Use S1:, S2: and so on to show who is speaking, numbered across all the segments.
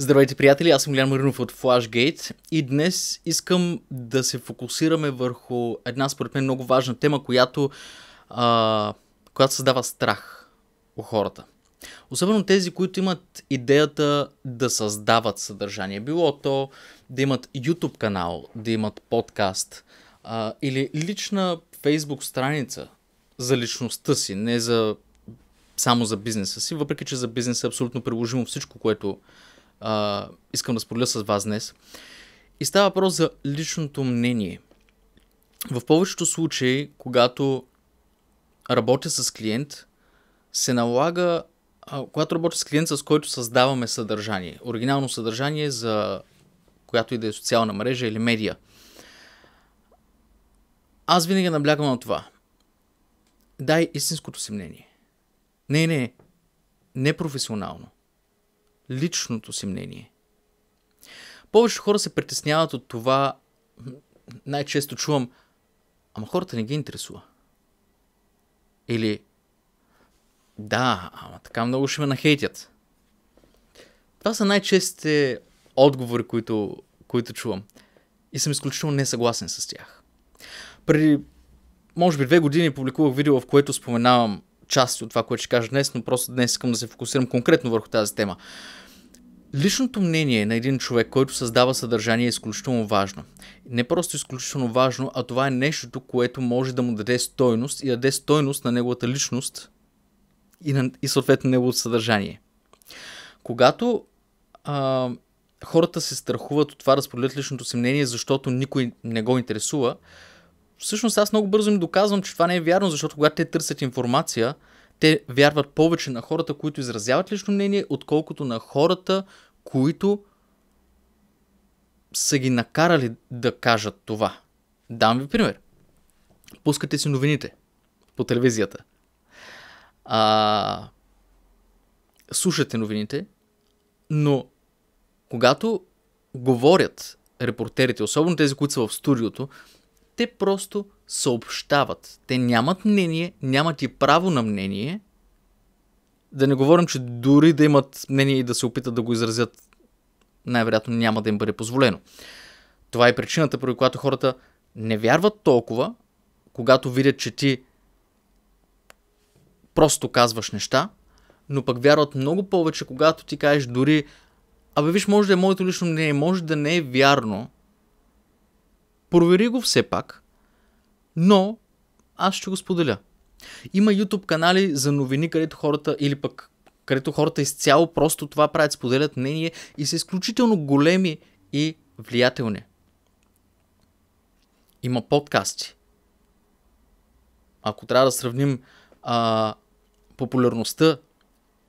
S1: Здравейте, приятели! Аз съм Лян Маринов от Flashgate и днес искам да се фокусираме върху една, според мен, много важна тема, която, а, която създава страх у хората. Особено тези, които имат идеята да създават съдържание. Било то да имат YouTube канал, да имат подкаст а, или лична Facebook страница за личността си, не за само за бизнеса си, въпреки че за бизнеса е абсолютно приложимо всичко, което а, искам да споделя с вас днес. И става въпрос за личното мнение. В повечето случаи, когато работя с клиент, се налага, а, когато работя с клиент, с който създаваме съдържание, оригинално съдържание за която и да е социална мрежа или медия. Аз винаги наблягам на това. Дай истинското си мнение. Не, не, не професионално личното си мнение. Повече хора се притесняват от това, най-често чувам, ама хората не ги интересува. Или, да, ама така много ще ме нахейтят. Това са най-честите отговори, които, които чувам. И съм изключително несъгласен с тях. Преди, може би, две години публикувах видео, в което споменавам части от това, което ще кажа днес, но просто днес искам да се фокусирам конкретно върху тази тема. Личното мнение на един човек, който създава съдържание е изключително важно. Не просто изключително важно, а това е нещото, което може да му даде стойност и даде стойност на неговата личност и, на, и съответно неговото съдържание. Когато а, хората се страхуват от това да споделят личното си мнение, защото никой не го интересува, Всъщност аз много бързо им доказвам, че това не е вярно, защото когато те търсят информация, те вярват повече на хората, които изразяват лично мнение, отколкото на хората, които са ги накарали да кажат това. Дам ви пример. Пускате си новините по телевизията. А, слушате новините, но когато говорят репортерите, особено тези, които са в студиото, те просто съобщават. Те нямат мнение, нямат и право на мнение. Да не говорим, че дори да имат мнение и да се опитат да го изразят, най-вероятно няма да им бъде позволено. Това е причината, по която хората не вярват толкова, когато видят, че ти просто казваш неща, но пък вярват много повече, когато ти кажеш дори Абе виж, може да е моето лично мнение, може да не е вярно, Провери го все пак, но аз ще го споделя. Има YouTube канали за новини, където хората или пък където хората изцяло просто това правят, споделят мнение и са изключително големи и влиятелни. Има подкасти. Ако трябва да сравним а, популярността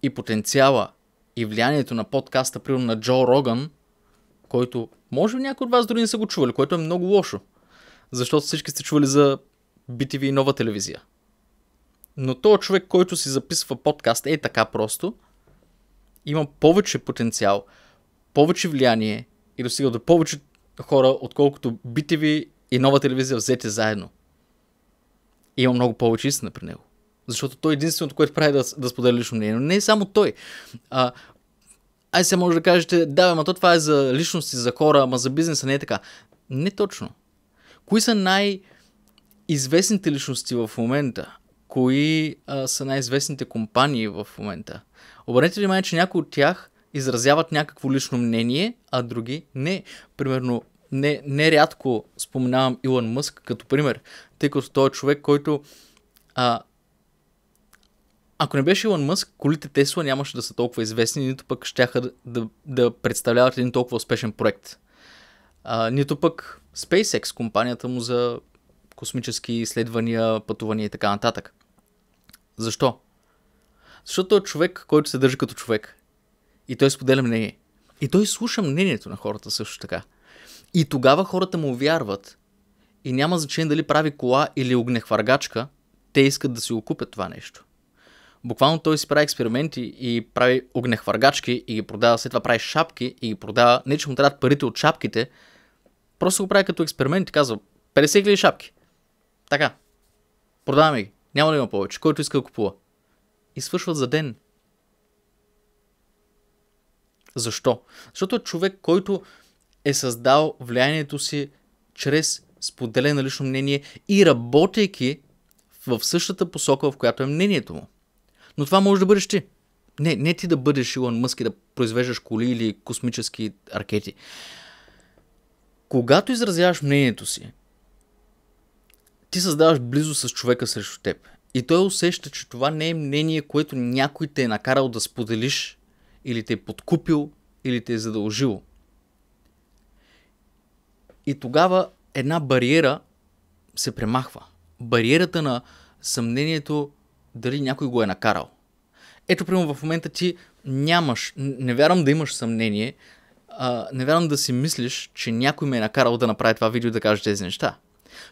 S1: и потенциала и влиянието на подкаста, примерно на Джо Роган, който може би някои от вас дори не са го чували, което е много лошо. Защото всички сте чували за BTV и нова телевизия. Но този човек, който си записва подкаст е така просто, има повече потенциал, повече влияние и достига до повече хора, отколкото BTV и нова телевизия взете заедно. И има много повече истина при него. Защото той е единственото, което прави да, да споделя лично мнение. Но не е само той. А, Ай се може да кажете, да, ама то това е за личности, за хора, ама за бизнеса не е така. Не точно. Кои са най-известните личности в момента? Кои а, са най-известните компании в момента? Обърнете внимание, че някои от тях изразяват някакво лично мнение, а други не. Примерно, не, не рядко споменавам Илон Мъск като пример, тъй като той е човек, който а, ако не беше Илон Мъск, колите Тесла нямаше да са толкова известни, нито пък щяха да, да, представляват един толкова успешен проект. А, нито пък SpaceX, компанията му за космически изследвания, пътувания и така нататък. Защо? Защото е човек, който се държи като човек. И той споделя мнение. И той слуша мнението на хората също така. И тогава хората му вярват. И няма значение дали прави кола или огнехвъргачка, те искат да си окупят това нещо буквално той си прави експерименти и прави огнехвъргачки и ги продава, след това прави шапки и ги продава. Не, че му трябват парите от шапките, просто го прави като експеримент и казва 50 000 шапки. Така, продаваме ги. Няма да има повече. Който иска да купува. И свършват за ден. Защо? Защото е човек, който е създал влиянието си чрез споделено лично мнение и работейки в същата посока, в която е мнението му. Но това може да бъдеш ти. Не, не ти да бъдеш Илон Мъск и да произвеждаш коли или космически ракети. Когато изразяваш мнението си, ти създаваш близо с човека срещу теб. И той усеща, че това не е мнение, което някой те е накарал да споделиш, или те е подкупил, или те е задължил. И тогава една бариера се премахва. Бариерата на съмнението дали някой го е накарал. Ето, примерно, в момента ти нямаш, не вярвам да имаш съмнение, а, не вярвам да си мислиш, че някой ме е накарал да направи това видео и да каже тези неща.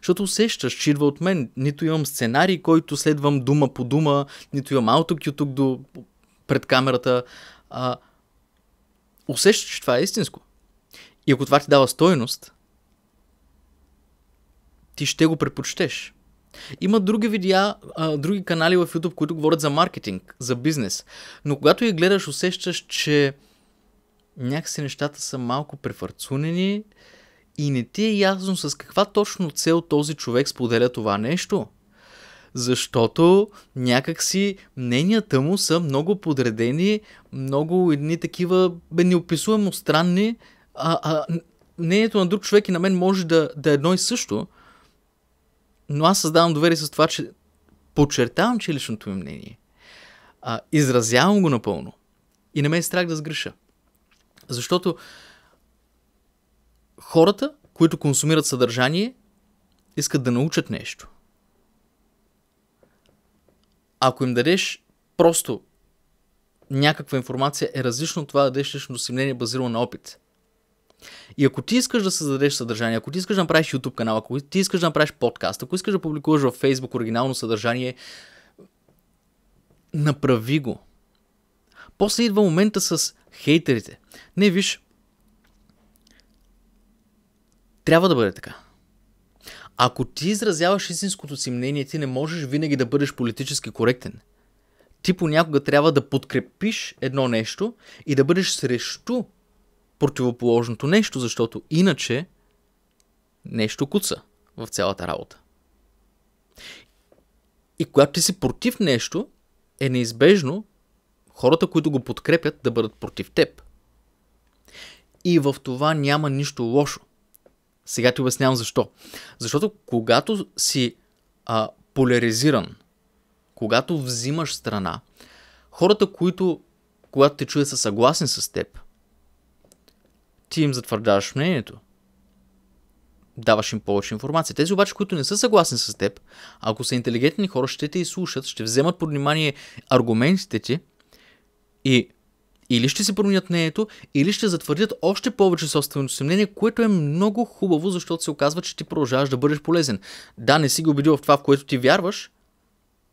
S1: Защото усещаш, че идва от мен. Нито имам сценарий, който следвам дума по дума, нито имам аутокю тук до пред камерата. А, усещаш, че това е истинско. И ако това ти дава стойност, ти ще го предпочетеш. Има други видеа, други канали в YouTube, които говорят за маркетинг, за бизнес. Но когато я гледаш, усещаш, че някакси нещата са малко префарцунени и не ти е ясно с каква точно цел този човек споделя това нещо. Защото някакси мненията му са много подредени, много едни такива неописуемо странни, а, а мнението на друг човек и на мен може да, да е едно и също, но аз създавам доверие с това, че подчертавам, че е личното ми мнение. А, изразявам го напълно. И не ме е страх да сгреша. Защото хората, които консумират съдържание, искат да научат нещо. Ако им дадеш просто някаква информация, е различно от това да дадеш личното си мнение базирано на опит. И ако ти искаш да създадеш съдържание, ако ти искаш да направиш YouTube канал, ако ти искаш да направиш подкаст, ако искаш да публикуваш във Facebook оригинално съдържание, направи го. После идва момента с хейтерите. Не, виж, трябва да бъде така. Ако ти изразяваш истинското си мнение, ти не можеш винаги да бъдеш политически коректен. Ти понякога трябва да подкрепиш едно нещо и да бъдеш срещу противоположното нещо, защото иначе нещо куца в цялата работа. И когато ти си против нещо, е неизбежно хората, които го подкрепят, да бъдат против теб. И в това няма нищо лошо. Сега ти обяснявам защо. Защото когато си а, поляризиран, когато взимаш страна, хората, които когато те чуят са съгласни с теб, ти им затвърждаваш мнението. Даваш им повече информация. Тези обаче, които не са съгласни с теб, ако са интелигентни хора, ще те изслушат, ще вземат под внимание аргументите ти и или ще си променят мнението, или ще затвърдят още повече собственото си мнение, което е много хубаво, защото се оказва, че ти продължаваш да бъдеш полезен. Да, не си го убедил в това, в което ти вярваш,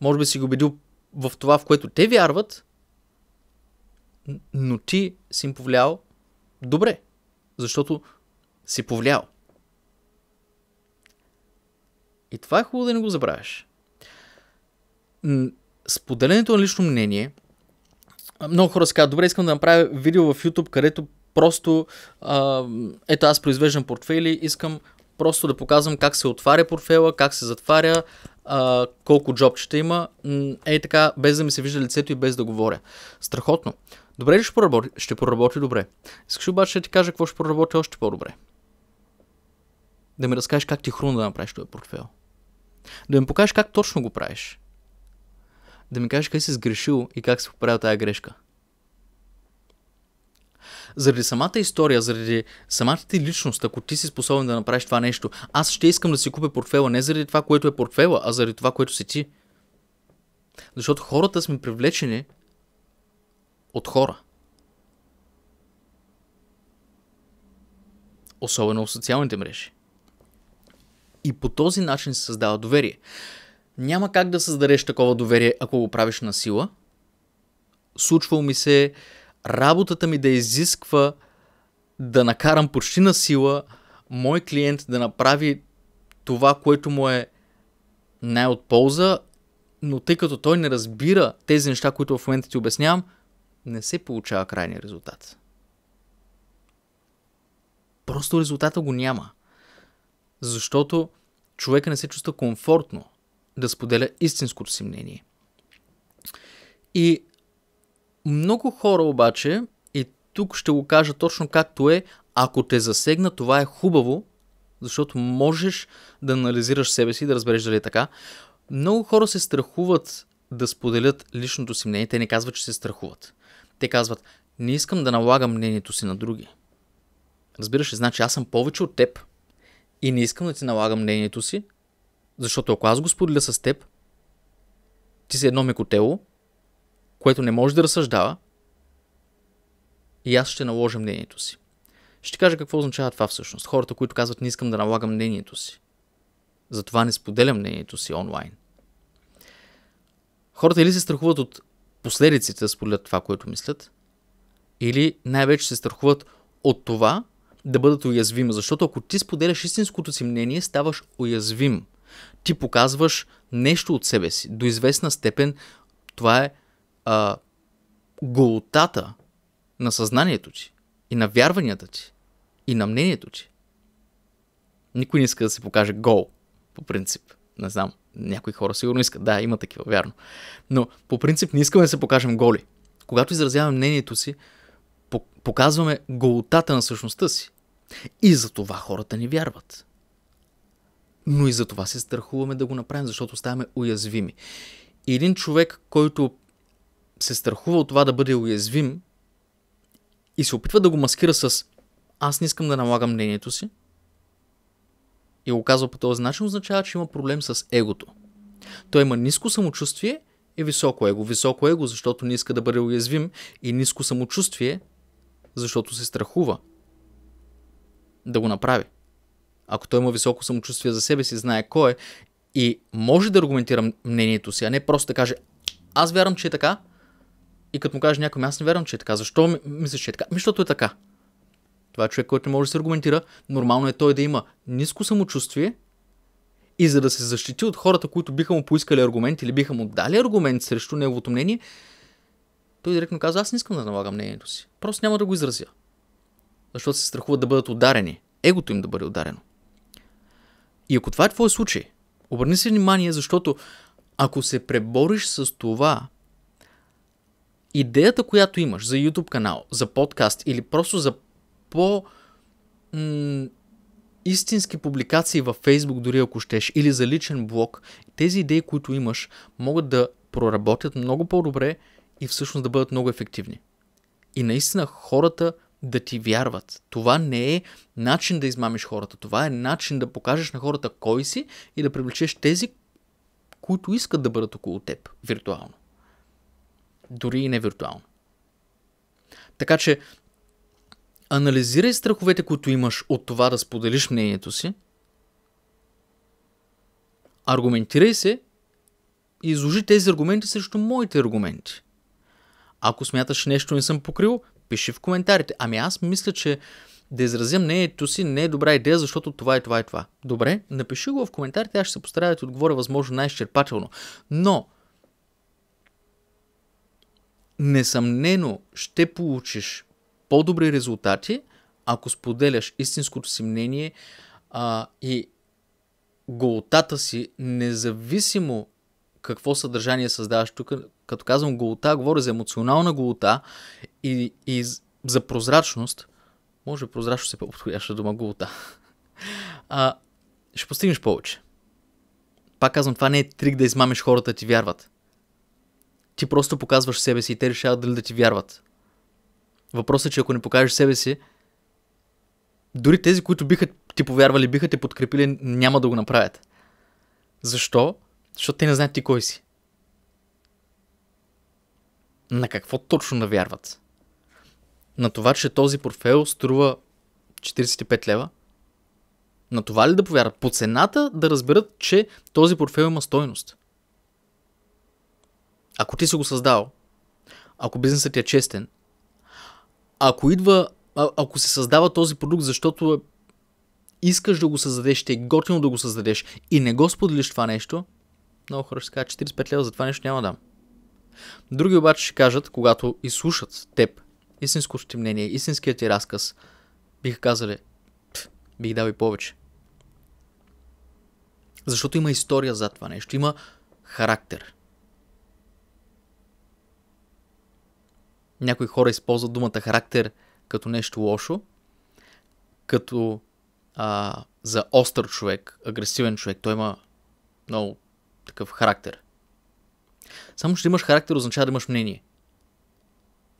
S1: може би си го убедил в това, в което те вярват, но ти си им повлиял добре защото си повлиял. И това е хубаво да не го забравяш. Споделянето на лично мнение. Много хора казват, добре, искам да направя видео в YouTube, където просто а, ето аз произвеждам портфели, искам просто да показвам как се отваря портфела, как се затваря, а, колко джобчета има, ей така, без да ми се вижда лицето и без да говоря. Страхотно. Добре ли ще проработи? Ще проработи добре. Искаш обаче да ти кажа какво ще проработи още по-добре. Да ми разкажеш как ти е хруна да направиш този портфел. Да ми покажеш как точно го правиш. Да ми кажеш къде си сгрешил и как си поправил тази грешка. Заради самата история, заради самата ти личност, ако ти си способен да направиш това нещо, аз ще искам да си купя портфела не заради това, което е портфела, а заради това, което си ти. Защото хората сме привлечени от хора. Особено в социалните мрежи. И по този начин се създава доверие. Няма как да създадеш такова доверие, ако го правиш на сила. Случвал ми се работата ми да изисква да накарам почти на сила мой клиент да направи това, което му е най-от полза, но тъй като той не разбира тези неща, които в момента ти обяснявам, не се получава крайния резултат. Просто резултата го няма. Защото човека не се чувства комфортно да споделя истинското си мнение. И много хора обаче, и тук ще го кажа точно както е, ако те засегна, това е хубаво, защото можеш да анализираш себе си да разбереш дали е така. Много хора се страхуват да споделят личното си мнение. Те не казват, че се страхуват. Те казват, не искам да налагам мнението си на други. Разбираш ли, значи аз съм повече от теб и не искам да ти налагам мнението си, защото ако аз го споделя с теб, ти си едно мекотело, което не може да разсъждава и аз ще наложа мнението си. Ще ти кажа какво означава това всъщност. Хората, които казват не искам да налагам мнението си. Затова не споделям мнението си онлайн. Хората или се страхуват от последиците да споделят това, което мислят, или най-вече се страхуват от това да бъдат уязвими, защото ако ти споделяш истинското си мнение, ставаш уязвим. Ти показваш нещо от себе си. До известна степен това е а, голотата на съзнанието ти и на вярванията ти и на мнението ти. Никой не иска да се покаже гол, по принцип. Не знам, някои хора сигурно искат. Да, има такива, вярно. Но по принцип не искаме да се покажем голи. Когато изразяваме мнението си, показваме голотата на същността си. И за това хората ни вярват. Но и за това се страхуваме да го направим, защото ставаме уязвими. И един човек, който се страхува от това да бъде уязвим и се опитва да го маскира с аз не искам да налагам мнението си, и го казва по този начин, означава, че има проблем с егото. Той има ниско самочувствие и високо его. Високо его, защото не иска да бъде уязвим и ниско самочувствие, защото се страхува да го направи. Ако той има високо самочувствие за себе си, знае кой е и може да аргументира мнението си, а не просто да каже аз вярвам, че е така и като му каже някой, аз не вярвам, че е така. Защо мислиш, че е така? Ми, защото е така. Това е човек, който не може да се аргументира. Нормално е той да има ниско самочувствие и за да се защити от хората, които биха му поискали аргумент или биха му дали аргумент срещу неговото мнение, той директно казва, аз не искам да налагам мнението си. Просто няма да го изразя. Защото се страхуват да бъдат ударени. Егото им да бъде ударено. И ако това е твой случай, обърни се внимание, защото ако се пребориш с това, идеята, която имаш за YouTube канал, за подкаст или просто за по м- истински публикации във Facebook, дори ако щеш, или за личен блог, тези идеи, които имаш, могат да проработят много по-добре и всъщност да бъдат много ефективни. И наистина хората да ти вярват. Това не е начин да измамиш хората. Това е начин да покажеш на хората кой си и да привлечеш тези, които искат да бъдат около теб виртуално. Дори и не виртуално. Така че Анализирай страховете, които имаш от това да споделиш мнението си. Аргументирай се и изложи тези аргументи срещу моите аргументи. Ако смяташ нещо не съм покрил, пиши в коментарите. Ами аз мисля, че да изразя мнението си не е добра идея, защото това е това и е, това. Добре, напиши го в коментарите, аз ще се постарая да ти отговоря възможно най-изчерпателно. Но, несъмнено ще получиш по-добри резултати, ако споделяш истинското си мнение а, и голотата си, независимо какво съдържание създаваш. Тук, като казвам голота, говоря за емоционална голота и, и за прозрачност. Може прозрачност е по-подходяща дума голота. А, ще постигнеш повече. Пак казвам, това не е трик да измамиш хората ти вярват. Ти просто показваш себе си и те решават дали да ти вярват. Въпросът е, че ако не покажеш себе си, дори тези, които биха ти повярвали, биха те подкрепили, няма да го направят. Защо? Защото те не знаят ти кой си. На какво точно навярват? На това, че този портфел струва 45 лева? На това ли да повярват? По цената да разберат, че този портфел има стойност. Ако ти си го създал, ако бизнесът ти е честен, ако идва, а, ако се създава този продукт, защото искаш да го създадеш, ще е готино да го създадеш и не го споделиш това нещо, много хора ще кажат 45 лева за това нещо няма да дам. Други обаче ще кажат, когато изслушат теб, истинското ти мнение, истинският ти разказ, биха казали, бих дал и повече. Защото има история за това нещо, има характер. Някои хора използват думата характер като нещо лошо, като а, за остър човек, агресивен човек. Той има много такъв характер. Само, че имаш характер означава да имаш мнение.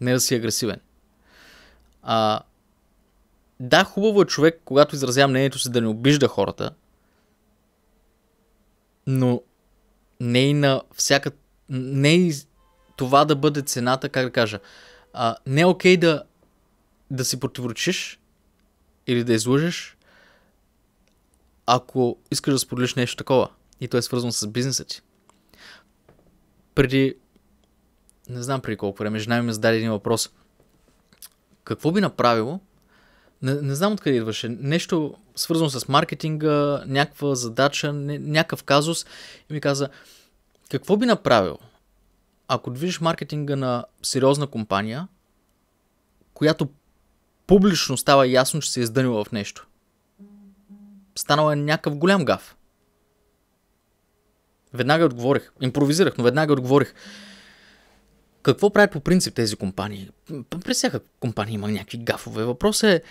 S1: Не да си агресивен. А, да, хубаво е човек, когато изразява мнението си, да не обижда хората, но не и на всяка... Не и това да бъде цената, как да кажа а, не е окей да, да си противоречиш или да излъжеш, ако искаш да споделиш нещо такова и то е свързано с бизнеса ти. Преди, не знам преди колко време, жена ми зададе един въпрос. Какво би направило, не, не знам откъде идваше, нещо свързано с маркетинга, някаква задача, не, някакъв казус и ми каза, какво би направило, ако движиш маркетинга на сериозна компания, която публично става ясно, че се е издънила в нещо, станала е някакъв голям гав. Веднага отговорих. Импровизирах, но веднага отговорих. Какво правят по принцип тези компании? При всяка компания има някакви гафове. Въпросът е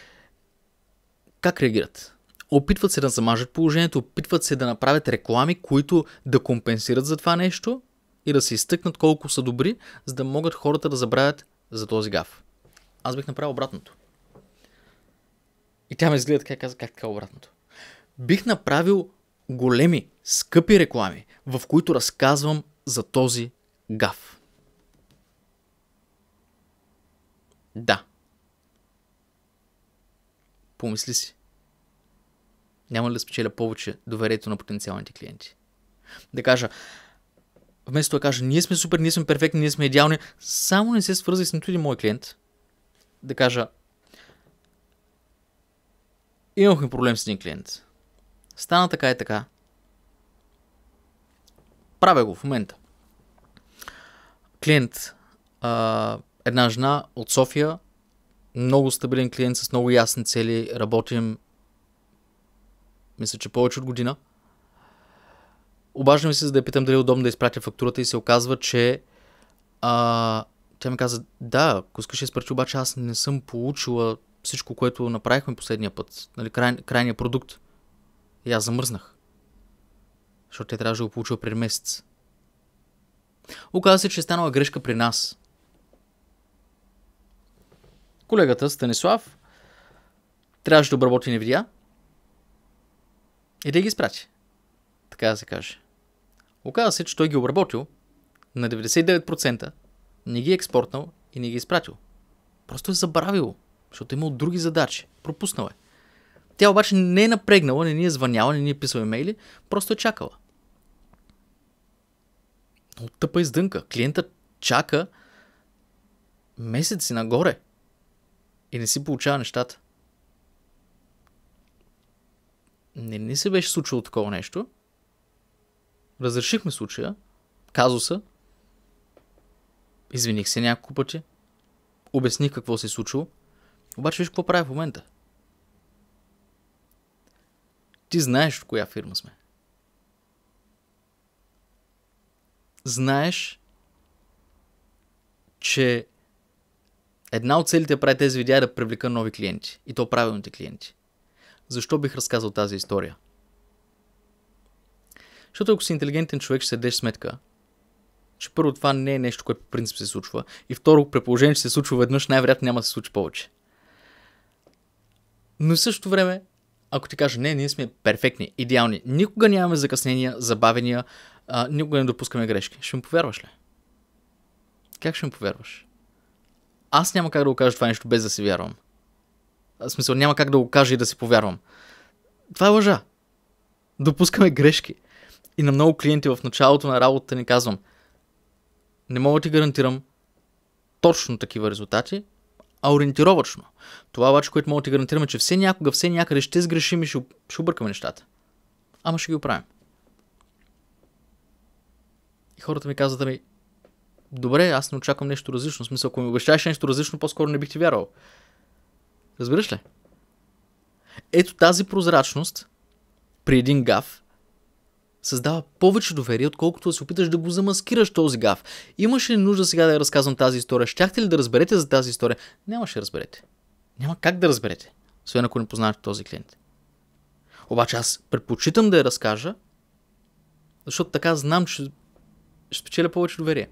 S1: как реагират? Опитват се да замажат положението, опитват се да направят реклами, които да компенсират за това нещо – и да се изтъкнат колко са добри, за да могат хората да забравят за този гаф. Аз бих направил обратното. И тя ме изгледа така и каза, как така обратното? Бих направил големи, скъпи реклами, в които разказвам за този гаф. Да. Помисли си. Няма ли да спечеля повече доверието на потенциалните клиенти? Да кажа, вместо да каже, ние сме супер, ние сме перфектни, ние сме идеални, само не се свързай с нито един мой клиент, да кажа, имахме проблем с един клиент. Стана така и така. Правя го в момента. Клиент, а, една жена от София, много стабилен клиент с много ясни цели, работим мисля, че повече от година – Обаждам се, за да я питам дали е удобно да изпратя фактурата и се оказва, че а, тя ми каза, да, ако искаш да изпрати, обаче аз не съм получила всичко, което направихме последния път, нали, край, крайния продукт. И аз замръзнах. Защото тя трябваше да го получила преди месец. Оказва се, че е станала грешка при нас. Колегата Станислав трябваше да обработи не видя и да ги изпрати. Така да се каже. Оказва се, че той ги обработил на 99%, не ги е експортнал и не ги е изпратил. Просто е забравил, защото е имал други задачи. Пропуснал е. Тя обаче не е напрегнала, не ни е звъняла, не ни е писала имейли, просто е чакала. От тъпа издънка. клиента чака месеци нагоре и не си получава нещата. Не, не се беше случило такова нещо, разрешихме случая, казуса, извиних се няколко пъти, обясних какво се е случило, обаче виж какво правя в момента. Ти знаеш от коя фирма сме. Знаеш, че една от целите е прави тези видеа е да привлека нови клиенти. И то правилните клиенти. Защо бих разказал тази история? Защото ако си интелигентен човек, ще се дадеш сметка, че първо това не е нещо, което по принцип се случва. И второ, предположение, че се случва веднъж, най-вероятно няма да се случи повече. Но в същото време, ако ти кажа, не, ние сме перфектни, идеални, никога нямаме закъснения, забавения, а, никога не допускаме грешки, ще ми повярваш ли? Как ще ми повярваш? Аз няма как да го кажа това нещо без да си вярвам. В смисъл, няма как да го кажа и да си повярвам. Това е лъжа. Допускаме грешки. И на много клиенти в началото на работата ни казвам, не мога да ти гарантирам точно такива резултати, а ориентировачно. Това обаче, което мога да ти гарантирам е, че все някога, все някъде ще сгрешим и ще, объркаме нещата. Ама ще ги оправим. И хората ми казват, ами, добре, аз не очаквам нещо различно. В смисъл, ако ми обещаеш нещо различно, по-скоро не бих ти вярвал. Разбираш ли? Ето тази прозрачност при един гав създава повече доверие, отколкото да се опиташ да го замаскираш този гаф. Имаше ли нужда сега да я разказвам тази история? Щяхте ли да разберете за тази история? Нямаше да разберете. Няма как да разберете, освен ако не познавате този клиент. Обаче аз предпочитам да я разкажа, защото така знам, че ще спечеля повече доверие.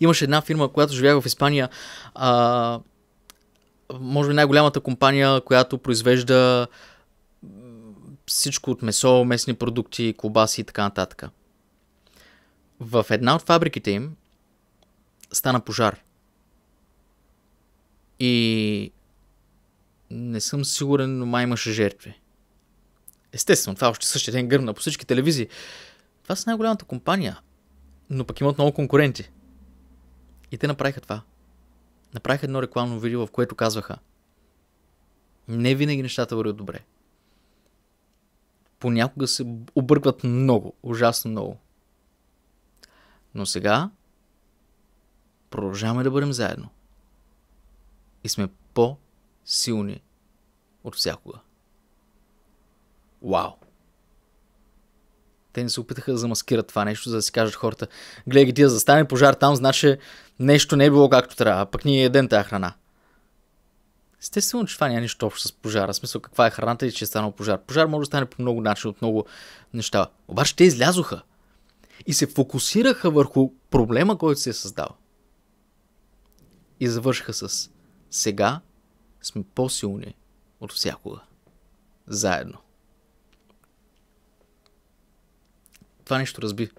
S1: Имаше една фирма, която живях в Испания, а, може би най-голямата компания, която произвежда всичко от месо, местни продукти, колбаси и така нататък. В една от фабриките им стана пожар. И не съм сигурен, но май имаше жертви. Естествено, това е още същия ден гърмна по всички телевизии. Това са най-голямата компания, но пък имат много конкуренти. И те направиха това. Направиха едно рекламно видео, в което казваха – не винаги нещата вървят добре понякога се объркват много, ужасно много. Но сега продължаваме да бъдем заедно. И сме по-силни от всякога. Вау! Те не се опитаха да замаскират това нещо, за да си кажат хората, гледай ги ти да застане пожар там, значи нещо не е било както трябва, а пък ние ден тази храна. Естествено, че това няма нищо общо с пожара. В смисъл, каква е храната и че е станал пожар. Пожар може да стане по много начин, от много неща. Обаче те излязоха и се фокусираха върху проблема, който се е създал. И завършиха с сега сме по-силни от всякога. Заедно. Това нещо разби.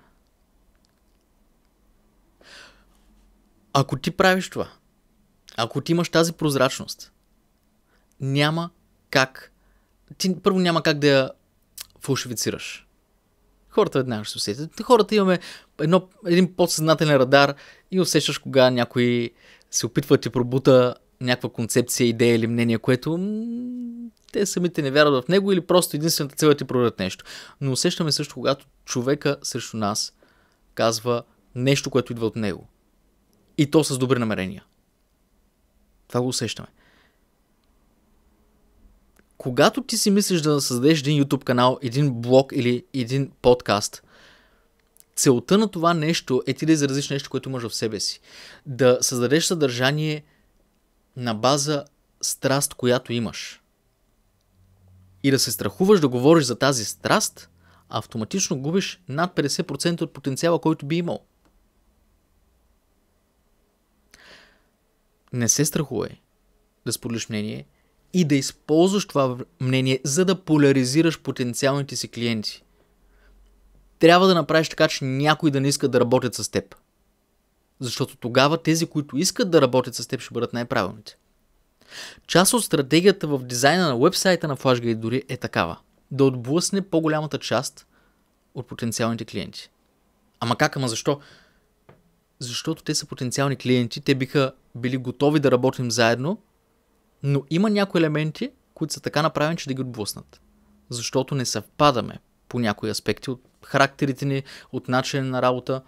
S1: Ако ти правиш това, ако ти имаш тази прозрачност, няма как. Ти първо няма как да я фалшифицираш. Хората веднага ще се усетят. Хората имаме едно, един подсъзнателен радар и усещаш кога някой се опитва да ти пробута някаква концепция, идея или мнение, което м- те самите не вярват в него или просто единствената цел е да ти продадат нещо. Но усещаме също, когато човека срещу нас казва нещо, което идва от него. И то с добри намерения. Това го усещаме когато ти си мислиш да създадеш един YouTube канал, един блог или един подкаст, целта на това нещо е ти да изразиш нещо, което имаш в себе си. Да създадеш съдържание на база страст, която имаш. И да се страхуваш да говориш за тази страст, автоматично губиш над 50% от потенциала, който би имал. Не се страхувай да споделиш мнение, и да използваш това мнение, за да поляризираш потенциалните си клиенти. Трябва да направиш така, че някой да не иска да работят с теб. Защото тогава тези, които искат да работят с теб, ще бъдат най-правилните. Част от стратегията в дизайна на вебсайта на FlashGate дори е такава. Да отблъсне по-голямата част от потенциалните клиенти. Ама как, ама защо? Защото те са потенциални клиенти, те биха били готови да работим заедно, но има някои елементи, които са така направени, че да ги отблъснат. Защото не съвпадаме по някои аспекти от характерите ни, от начина на работа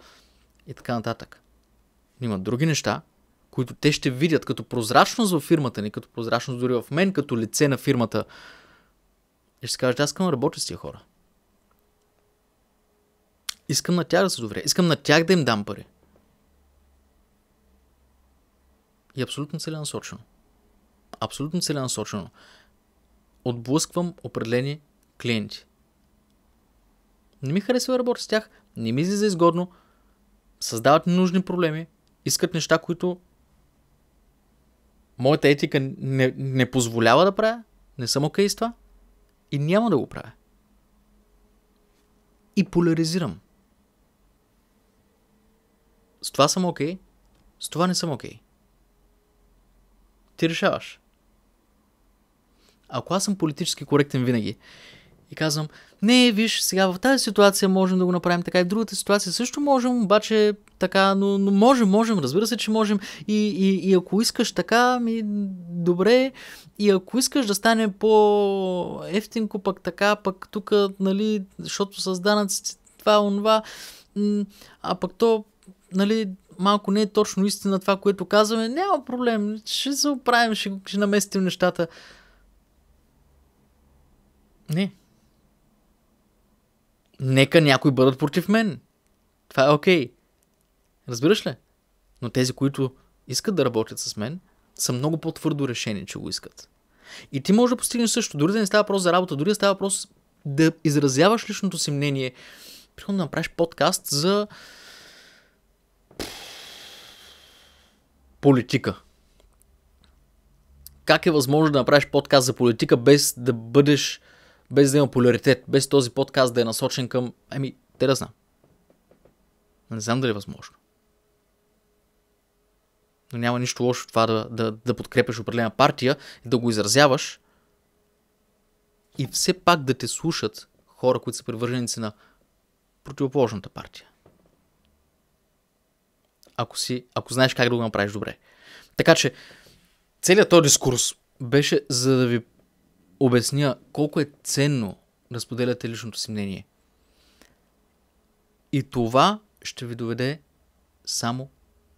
S1: и така нататък. Но има други неща, които те ще видят като прозрачност във фирмата ни, като прозрачност дори в мен, като лице на фирмата. И ще кажат, аз искам да работя с тия хора. Искам на тях да се доверя. Искам на тях да им дам пари. И е абсолютно целенасочено абсолютно целенасочено отблъсквам определени клиенти. Не ми харесва да работя с тях, не ми излиза изгодно, създават ненужни проблеми, искат неща, които моята етика не, не позволява да правя, не съм окей с това и няма да го правя. И поляризирам. С това съм окей, с това не съм окей. Ти решаваш ако аз съм политически коректен винаги и казвам, не, виж, сега в тази ситуация можем да го направим така и в другата ситуация също можем, обаче така, но, но можем, можем, разбира се, че можем. И, и, и ако искаш така, ми добре. И ако искаш да стане по-ефтинко, пък така, пък тук, нали, защото с данъците това, онова, а пък то, нали, малко не е точно истина това, което казваме, няма проблем, ще се оправим, ще, ще наместим нещата. Не. Нека някои бъдат против мен. Това е окей. Okay. Разбираш ли? Но тези, които искат да работят с мен, са много по-твърдо решени, че го искат. И ти можеш да постигнеш също, дори да не става въпрос за работа, дори да става въпрос да изразяваш личното си мнение. Примерно да направиш подкаст за политика. Как е възможно да направиш подкаст за политика без да бъдеш без да има поляритет, без този подкаст да е насочен към... еми, те да знам. Не знам дали е възможно. Но няма нищо лошо в това да, да, да подкрепяш определена партия, и да го изразяваш и все пак да те слушат хора, които са привърженици на противоположната партия. Ако, си, ако знаеш как да го направиш добре. Така че, целият този дискурс беше за да ви обясня колко е ценно да споделяте личното си мнение. И това ще ви доведе само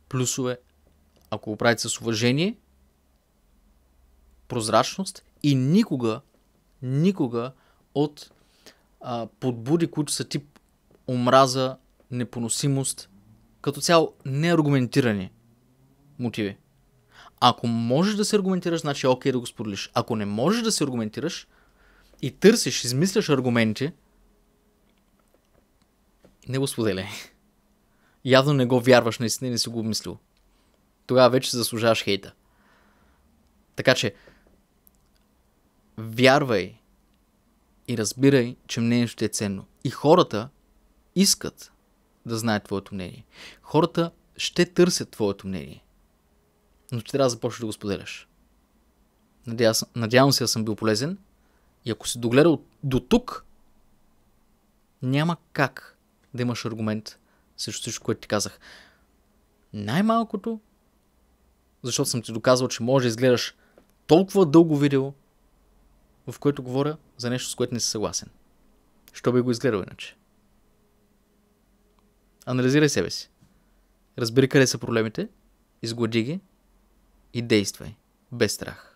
S1: плюсове, ако го правите с уважение, прозрачност и никога, никога от а, подбуди, които са тип омраза, непоносимост, като цяло неаргументирани мотиви. Ако можеш да се аргументираш, значи е окей да го споделиш. Ако не можеш да се аргументираш и търсиш, измисляш аргументи, не го споделяй. Явно не го вярваш наистина и не си го обмислил. Тогава вече заслужаваш хейта. Така че, вярвай и разбирай, че мнението ти е ценно. И хората искат да знаят твоето мнение. Хората ще търсят твоето мнение но ти трябва да започнеш да го споделяш. Надявам, надявам се да съм бил полезен. И ако си догледал до тук, няма как да имаш аргумент срещу всичко, което ти казах. Най-малкото, защото съм ти доказвал, че може да изгледаш толкова дълго видео, в което говоря за нещо, с което не си съгласен. Що би го изгледал иначе? Анализирай себе си. Разбери къде са проблемите, изглади ги и действуй без страха.